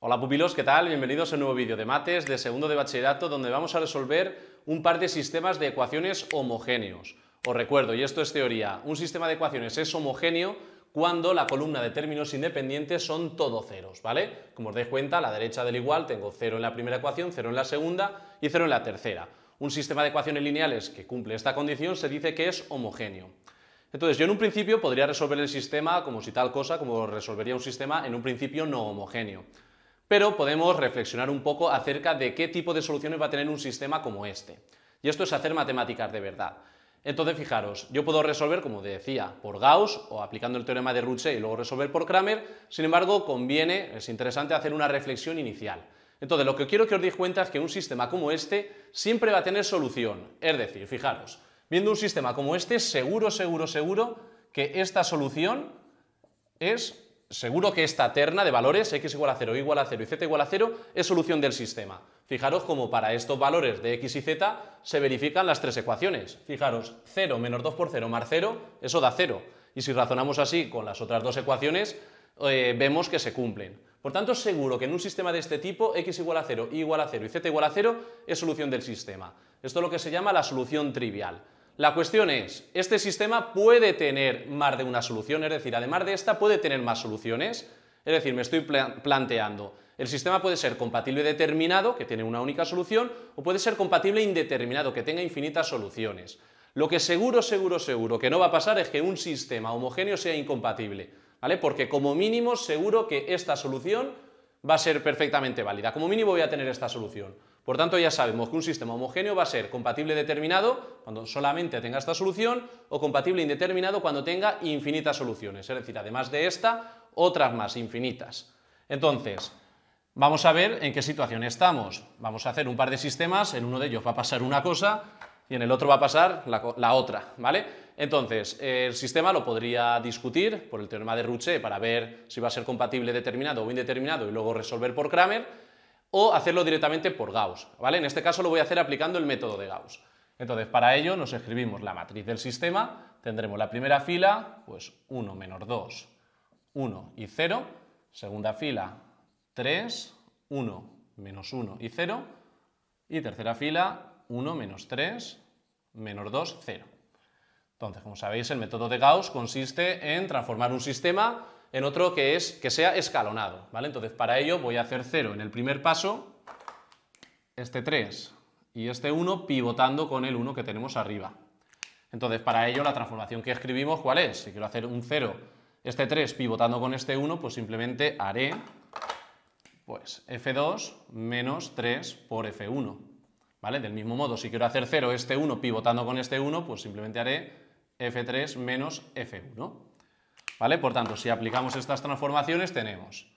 Hola pupilos, ¿qué tal? Bienvenidos a un nuevo vídeo de mates de segundo de bachillerato donde vamos a resolver un par de sistemas de ecuaciones homogéneos. Os recuerdo, y esto es teoría, un sistema de ecuaciones es homogéneo cuando la columna de términos independientes son todos ceros, ¿vale? Como os dais cuenta, a la derecha del igual tengo cero en la primera ecuación, cero en la segunda y 0 en la tercera. Un sistema de ecuaciones lineales que cumple esta condición se dice que es homogéneo. Entonces, yo en un principio podría resolver el sistema como si tal cosa, como resolvería un sistema en un principio no homogéneo. Pero podemos reflexionar un poco acerca de qué tipo de soluciones va a tener un sistema como este. Y esto es hacer matemáticas de verdad. Entonces, fijaros, yo puedo resolver, como decía, por Gauss o aplicando el teorema de Ruche y luego resolver por Kramer. Sin embargo, conviene, es interesante hacer una reflexión inicial. Entonces, lo que quiero que os deis cuenta es que un sistema como este siempre va a tener solución. Es decir, fijaros, viendo un sistema como este, seguro, seguro, seguro que esta solución es, seguro que esta terna de valores, x igual a 0, y igual a 0 y z igual a 0, es solución del sistema. Fijaros cómo para estos valores de x y z se verifican las tres ecuaciones. Fijaros, 0 menos 2 por 0 más 0, eso da 0. Y si razonamos así con las otras dos ecuaciones, eh, vemos que se cumplen. Por tanto, seguro que en un sistema de este tipo, x igual a 0, y igual a 0 y z igual a 0 es solución del sistema. Esto es lo que se llama la solución trivial. La cuestión es, este sistema puede tener más de una solución, es decir, además de esta puede tener más soluciones. Es decir, me estoy planteando, el sistema puede ser compatible determinado, que tiene una única solución, o puede ser compatible e indeterminado, que tenga infinitas soluciones. Lo que seguro, seguro, seguro que no va a pasar es que un sistema homogéneo sea incompatible. ¿vale? Porque como mínimo seguro que esta solución va a ser perfectamente válida. Como mínimo voy a tener esta solución. Por tanto, ya sabemos que un sistema homogéneo va a ser compatible determinado cuando solamente tenga esta solución o compatible indeterminado cuando tenga infinitas soluciones, es decir, además de esta, otras más infinitas. Entonces, vamos a ver en qué situación estamos. Vamos a hacer un par de sistemas, en uno de ellos va a pasar una cosa y en el otro va a pasar la, la otra, ¿vale? Entonces, el sistema lo podría discutir por el teorema de Rouchet para ver si va a ser compatible determinado o indeterminado y luego resolver por Kramer, o hacerlo directamente por Gauss. ¿vale? En este caso lo voy a hacer aplicando el método de Gauss. Entonces, para ello nos escribimos la matriz del sistema, tendremos la primera fila, pues 1 menos 2, 1 y 0, segunda fila 3, 1 menos 1 y 0, y tercera fila 1 menos 3, menos 2, 0. Entonces, como sabéis, el método de Gauss consiste en transformar un sistema en otro que, es, que sea escalonado. ¿vale? Entonces, para ello voy a hacer 0 en el primer paso, este 3 y este 1 pivotando con el 1 que tenemos arriba. Entonces, para ello, la transformación que escribimos, ¿cuál es? Si quiero hacer un 0, este 3 pivotando con este 1, pues simplemente haré pues F2 menos 3 por F1. ¿Vale? Del mismo modo, si quiero hacer 0, este 1 pivotando con este 1, pues simplemente haré F3 menos F1. ¿Vale? Por tanto, si aplicamos estas transformaciones tenemos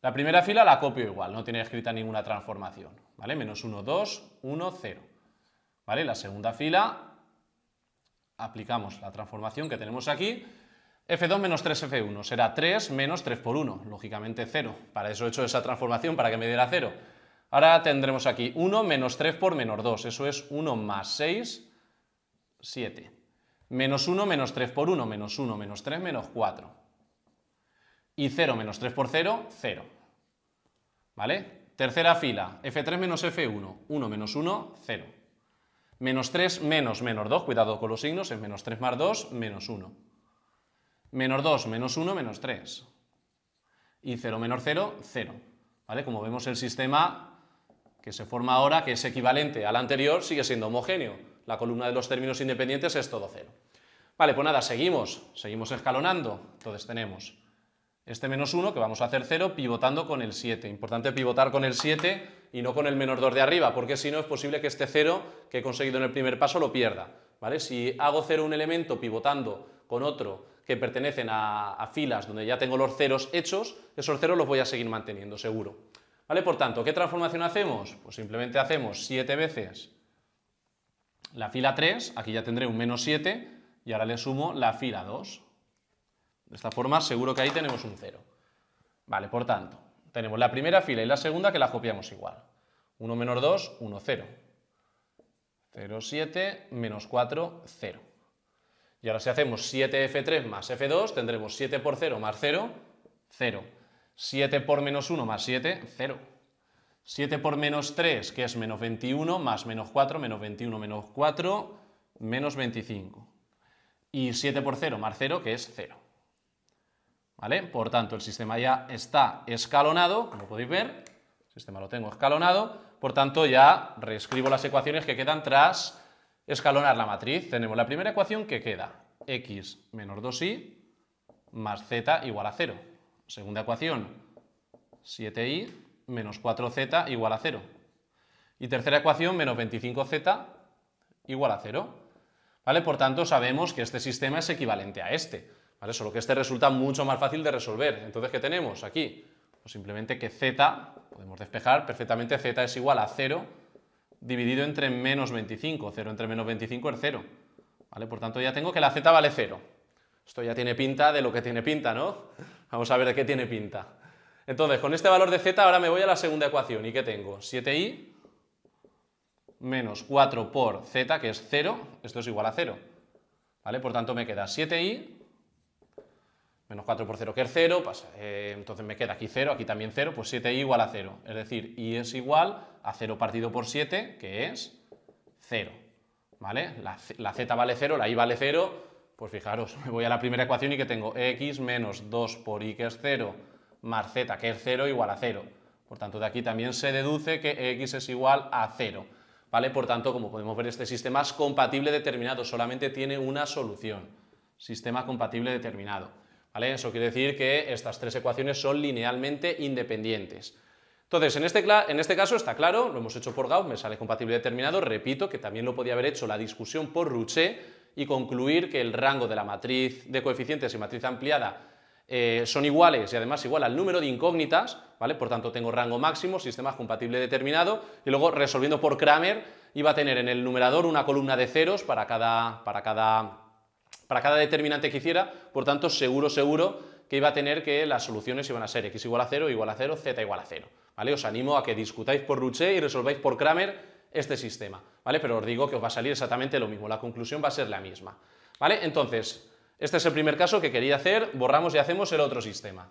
la primera fila la copio igual, no tiene escrita ninguna transformación, ¿vale? Menos 1, 2, 1, 0. ¿Vale? La segunda fila aplicamos la transformación que tenemos aquí, F2 menos 3F1 será 3 menos 3 por 1, lógicamente 0. Para eso he hecho esa transformación, para que me diera 0. Ahora tendremos aquí 1 menos 3 por menos 2, eso es 1 más 6, 7. Menos 1 menos 3 por 1, menos 1 menos 3 menos 4. Y 0 menos 3 por 0, 0. ¿Vale? Tercera fila, F3 menos F1, 1 menos 1, 0. Menos 3 menos menos 2, cuidado con los signos, es menos 3 más 2, menos 1. Menos 2 menos 1 menos 3. Y 0 menos 0, 0. ¿Vale? Como vemos el sistema que se forma ahora, que es equivalente al anterior, sigue siendo homogéneo la columna de los términos independientes es todo cero. Vale, pues nada, seguimos, seguimos escalonando. Entonces tenemos este menos 1 que vamos a hacer 0 pivotando con el 7. Importante pivotar con el 7 y no con el menos 2 de arriba, porque si no es posible que este 0 que he conseguido en el primer paso lo pierda. ¿vale? Si hago 0 un elemento pivotando con otro que pertenecen a, filas donde ya tengo los ceros hechos, esos ceros los voy a seguir manteniendo, seguro. ¿Vale? Por tanto, ¿qué transformación hacemos? Pues simplemente hacemos 7 veces la fila 3, aquí ya tendré un menos 7 y ahora le sumo la fila 2. De esta forma seguro que ahí tenemos un 0. Vale, por tanto, tenemos la primera fila y la segunda que la copiamos igual. 1 menos 2, 1, 0. 0, 7, menos 4, 0. Y ahora si hacemos 7F3 más F2, tendremos 7 por 0 más 0, 0. 7 por menos 1 más 7, 0. 7 por menos 3, que es menos 21, más menos 4, menos 21, menos 4, menos 25. Y 7 por 0, más 0, que es 0. ¿Vale? Por tanto, el sistema ya está escalonado, como podéis ver, el sistema lo tengo escalonado, por tanto ya reescribo las ecuaciones que quedan tras escalonar la matriz. Tenemos la primera ecuación que queda x menos 2y más z igual a 0. Segunda ecuación, 7i menos 4z igual a 0. Y tercera ecuación, menos 25z igual a 0. ¿Vale? Por tanto, sabemos que este sistema es equivalente a este. ¿Vale? Solo que este resulta mucho más fácil de resolver. Entonces, ¿qué tenemos aquí? Pues simplemente que z, podemos despejar perfectamente, z es igual a 0 dividido entre menos 25. 0 entre menos 25 es 0. ¿Vale? Por tanto, ya tengo que la z vale 0. Esto ya tiene pinta de lo que tiene pinta, ¿no? Vamos a ver de qué tiene pinta. Entonces, con este valor de z ahora me voy a la segunda ecuación. ¿Y qué tengo? 7i menos 4 por z, que es 0. Esto es igual a 0. ¿Vale? Por tanto, me queda 7i menos 4 por 0, que es 0. Pues, eh, entonces me queda aquí 0, aquí también 0. Pues 7i igual a 0. Es decir, i es igual a 0 partido por 7, que es 0. ¿Vale? La, la z vale 0, la i vale 0. Pues fijaros, me voy a la primera ecuación y que tengo x menos 2 por i, que es 0 más z, que es 0 igual a 0. Por tanto, de aquí también se deduce que x es igual a 0. ¿Vale? Por tanto, como podemos ver, este sistema es compatible determinado, solamente tiene una solución. Sistema compatible determinado. ¿Vale? Eso quiere decir que estas tres ecuaciones son linealmente independientes. Entonces, en este, en este, caso está claro, lo hemos hecho por Gauss, me sale compatible determinado, repito que también lo podía haber hecho la discusión por Rouché y concluir que el rango de la matriz de coeficientes y matriz ampliada eh, son iguales y además igual al número de incógnitas, ¿vale? Por tanto, tengo rango máximo, sistema compatible determinado, y luego resolviendo por Kramer iba a tener en el numerador una columna de ceros para cada, para cada, para cada determinante que hiciera, por tanto, seguro, seguro que iba a tener que las soluciones iban a ser x igual a 0, igual a 0, z igual a 0. ¿vale? Os animo a que discutáis por Ruche y resolváis por Kramer este sistema, ¿vale? Pero os digo que os va a salir exactamente lo mismo, la conclusión va a ser la misma, ¿vale? Entonces, este es el primer caso que quería hacer, borramos y hacemos el otro sistema.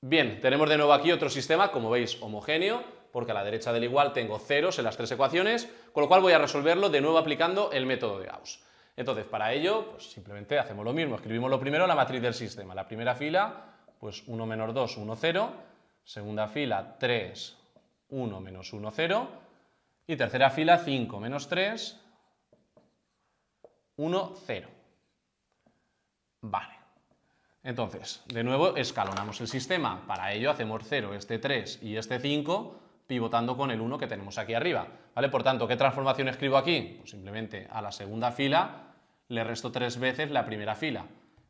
Bien, tenemos de nuevo aquí otro sistema, como veis, homogéneo, porque a la derecha del igual tengo ceros en las tres ecuaciones, con lo cual voy a resolverlo de nuevo aplicando el método de Gauss. Entonces, para ello, pues simplemente hacemos lo mismo, escribimos lo primero la matriz del sistema. La primera fila, pues 1 menos 2, 1, 0. Segunda fila, 3, 1 menos 1, 0. Y tercera fila, 5 menos 3, 1, 0. Vale. Entonces, de nuevo escalonamos el sistema. Para ello hacemos 0, este 3 y este 5, pivotando con el 1 que tenemos aquí arriba. ¿Vale? Por tanto, ¿qué transformación escribo aquí? Pues simplemente a la segunda fila le resto tres veces la primera fila.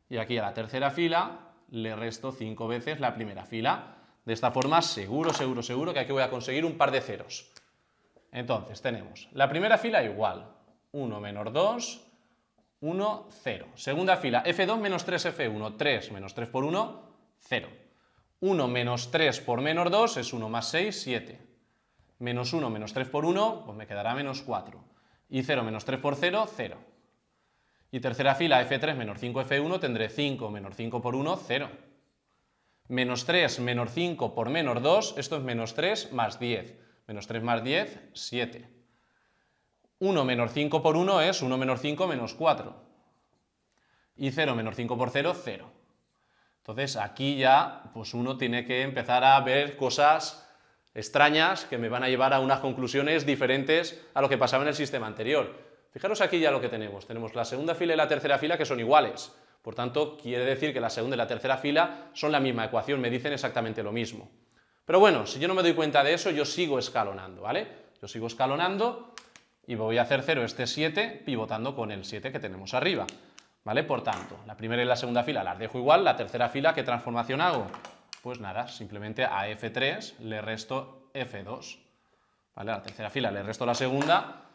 Y aquí a la tercera fila le resto cinco veces la primera fila. De esta forma, seguro, seguro, seguro que aquí voy a conseguir un par de ceros. Entonces, tenemos la primera fila igual, 1 menos 2, 1, 0. Segunda fila, F2 menos 3F1, 3 menos 3 por 1, 0. 1 menos 3 por menos 2 es 1 más 6, 7. Menos 1 menos 3 por 1, pues me quedará menos 4. Y 0 menos 3 por 0, 0. Y tercera fila, F3 menos 5F1, tendré 5 menos 5 por 1, 0. Menos 3 menos 5 por menos 2, esto es menos 3 más 10. Menos 3 más 10, 7 1 menos 5 por 1 es 1 menos 5 menos 4. Y 0 menos 5 por 0, 0. Entonces aquí ya pues uno tiene que empezar a ver cosas extrañas que me van a llevar a unas conclusiones diferentes a lo que pasaba en el sistema anterior. Fijaros aquí ya lo que tenemos. Tenemos la segunda fila y la tercera fila que son iguales. Por tanto, quiere decir que la segunda y la tercera fila son la misma ecuación, me dicen exactamente lo mismo. Pero bueno, si yo no me doy cuenta de eso, yo sigo escalonando, ¿vale? Yo sigo escalonando y voy a hacer 0 este 7 pivotando con el 7 que tenemos arriba. ¿Vale? Por tanto, la primera y la segunda fila las dejo igual, la tercera fila, ¿qué transformación hago? Pues nada, simplemente a F3 le resto F2. ¿Vale? A la tercera fila le resto la segunda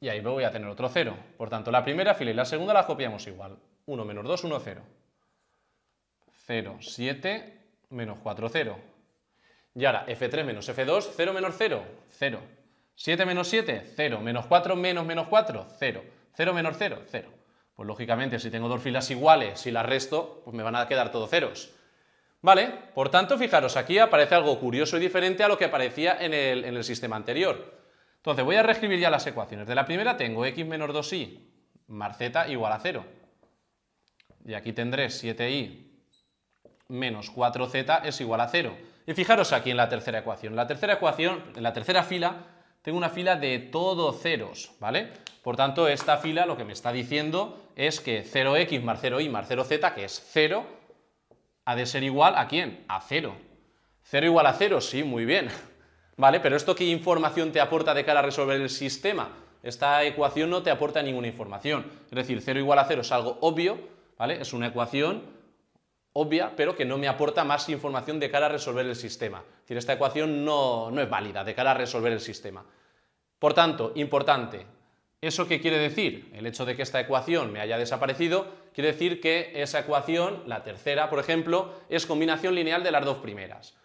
y ahí voy a tener otro 0. Por tanto, la primera fila y la segunda las copiamos igual. 1 menos 2, 1, 0. 0, 7, menos 4, 0. Y ahora F3 menos F2, 0 menos 0, 0. 7 menos 7, 0. Menos 4 menos menos 4, 0. 0 menos 0, 0. Pues lógicamente, si tengo dos filas iguales y las resto, pues me van a quedar todos ceros. ¿Vale? Por tanto, fijaros, aquí aparece algo curioso y diferente a lo que aparecía en el, sistema anterior. Entonces, voy a reescribir ya las ecuaciones. De la primera tengo x menos 2y más z igual a 0. Y aquí tendré 7i menos 4z es igual a 0. Y fijaros aquí en la tercera ecuación. la tercera ecuación, en la tercera fila, tengo una fila de todo ceros, ¿vale? Por tanto, esta fila lo que me está diciendo es que 0x más 0y más 0z, que es 0, ha de ser igual a quién? A 0. 0 igual a 0, sí, muy bien. ¿Vale? Pero ¿esto qué información te aporta de cara a resolver el sistema? Esta ecuación no te aporta ninguna información. Es decir, 0 igual a 0 es algo obvio, ¿vale? Es una ecuación obvia, pero que no me aporta más información de cara a resolver el sistema. Es decir, esta ecuación no, no es válida de cara a resolver el sistema. Por tanto, importante, ¿Eso qué quiere decir? El hecho de que esta ecuación me haya desaparecido quiere decir que esa ecuación, la tercera, por ejemplo, es combinación lineal de las dos primeras.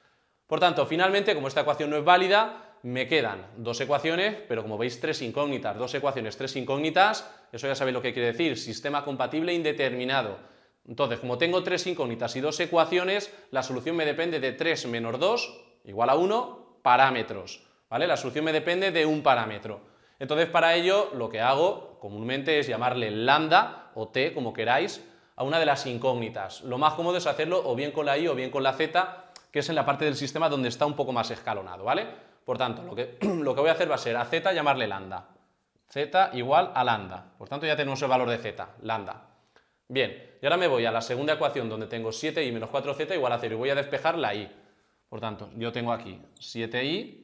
Por tanto, finalmente, como esta ecuación no es válida, me quedan dos ecuaciones, pero como veis, tres incógnitas. Dos ecuaciones, tres incógnitas. Eso ya sabéis lo que quiere decir. Sistema compatible indeterminado. Entonces, como tengo tres incógnitas y dos ecuaciones, la solución me depende de 3 menos 2, igual a 1, parámetros. ¿vale? La solución me depende de un parámetro. Entonces, para ello, lo que hago comúnmente es llamarle lambda o t, como queráis, a una de las incógnitas. Lo más cómodo es hacerlo o bien con la i o bien con la z, que es en la parte del sistema donde está un poco más escalonado, ¿vale? Por tanto, lo que, lo que voy a hacer va a ser a z llamarle lambda. z igual a lambda. Por tanto, ya tenemos el valor de z, lambda. Bien, y ahora me voy a la segunda ecuación donde tengo 7i menos 4z igual a 0 y voy a despejar la i. Por tanto, yo tengo aquí 7i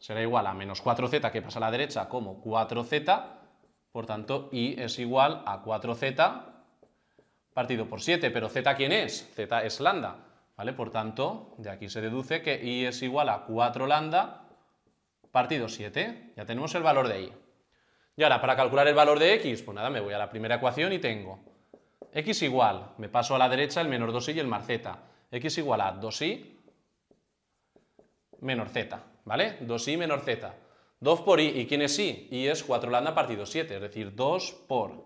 será igual a menos 4z que pasa a la derecha como 4z, por tanto i es igual a 4z partido por 7, pero z ¿quién es? z es lambda, ¿vale? Por tanto, de aquí se deduce que i es igual a 4 lambda partido 7, ya tenemos el valor de i. Y ahora, para calcular el valor de x, pues nada, me voy a la primera ecuación y tengo x igual, me paso a la derecha el menor 2y y el mar z, x igual a 2 i menor z, ¿vale? 2i menor z. 2 por i, ¿y quién es i? y es 4 lambda partido 7, es decir, 2 por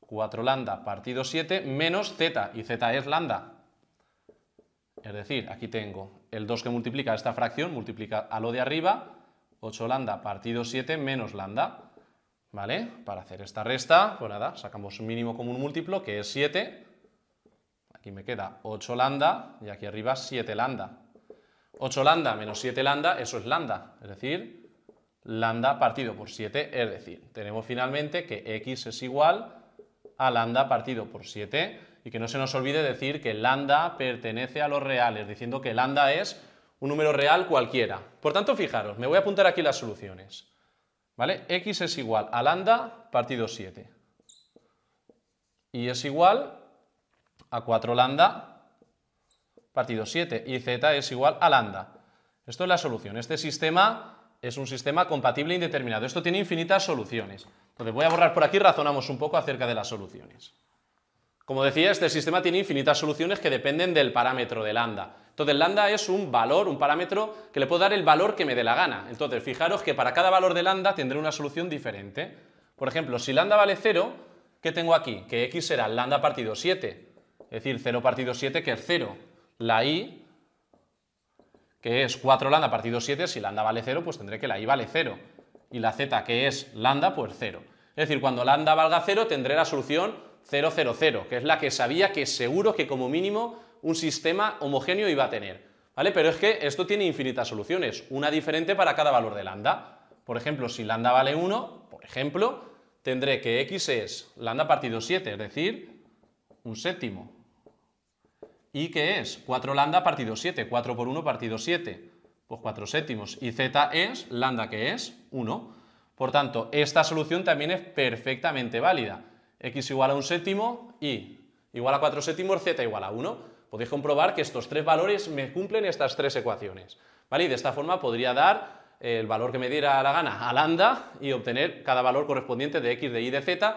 4 lambda partido 7 menos z, y z es lambda. Es decir, aquí tengo el 2 que multiplica esta fracción, multiplica a lo de arriba, 8 lambda partido 7 menos lambda. ¿Vale? Para hacer esta resta, pues nada, sacamos un mínimo común múltiplo, que es 7. Aquí me queda 8 lambda y aquí arriba 7 lambda. 8 lambda menos 7 lambda, eso es lambda, es decir, lambda partido por 7, es decir, tenemos finalmente que x es igual a lambda partido por 7 y que no se nos olvide decir que lambda pertenece a los reales, diciendo que lambda es un número real cualquiera. Por tanto, fijaros, me voy a apuntar aquí las soluciones. ¿Vale? X es igual a lambda partido 7. Y es igual a 4 lambda partido 7. Y Z es igual a lambda. Esto es la solución. Este sistema es un sistema compatible e indeterminado. Esto tiene infinitas soluciones. Entonces voy a borrar por aquí, razonamos un poco acerca de las soluciones. Como decía, este sistema tiene infinitas soluciones que dependen del parámetro de lambda. Entonces, lambda es un valor, un parámetro que le puedo dar el valor que me dé la gana. Entonces, fijaros que para cada valor de lambda tendré una solución diferente. Por ejemplo, si lambda vale 0, ¿qué tengo aquí? Que x será lambda partido 7, es decir, 0 partido 7 que es 0. La i, que es 4 lambda partido 7, si lambda vale 0, pues tendré que la i vale 0. Y la z, que es lambda, pues 0. Es decir, cuando lambda valga 0, tendré la solución 000, que es la que sabía que seguro que como mínimo un sistema homogéneo iba a tener. ¿Vale? Pero es que esto tiene infinitas soluciones, una diferente para cada valor de lambda. Por ejemplo, si lambda vale 1, por ejemplo, tendré que x es lambda partido 7, es decir, un séptimo. ¿Y que es? 4 lambda partido 7, 4 por 1 partido 7, pues 4 séptimos. Y z es lambda que es 1. Por tanto, esta solución también es perfectamente válida x igual a un séptimo, y igual a cuatro séptimos, z igual a uno. Podéis comprobar que estos tres valores me cumplen estas tres ecuaciones. ¿vale? de esta forma podría dar eh, el valor que me diera la gana a lambda y obtener cada valor correspondiente de x, de y, de z,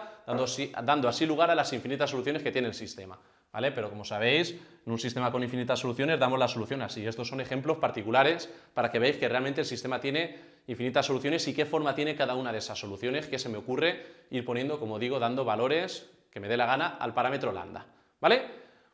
dando así lugar a las infinitas soluciones que tiene el sistema. Pero como sabéis, en un sistema con infinitas soluciones damos las soluciones, y Estos son ejemplos particulares para que veáis que realmente el sistema tiene infinitas soluciones y qué forma tiene cada una de esas soluciones que se me ocurre ir poniendo, como digo, dando valores que me dé la gana al parámetro lambda, ¿vale?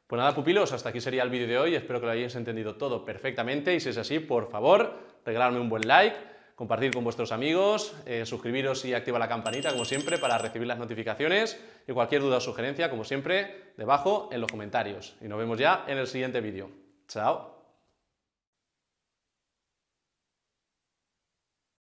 Pues nada, pupilos, hasta aquí sería el vídeo de hoy. Espero que lo hayáis entendido todo perfectamente y si es así, por favor, regalarme un buen like compartir con vuestros amigos, eh, suscribiros y activa la campanita, como siempre, para recibir las notificaciones. Y cualquier duda o sugerencia, como siempre, debajo en los comentarios. Y nos vemos ya en el siguiente vídeo. Chao.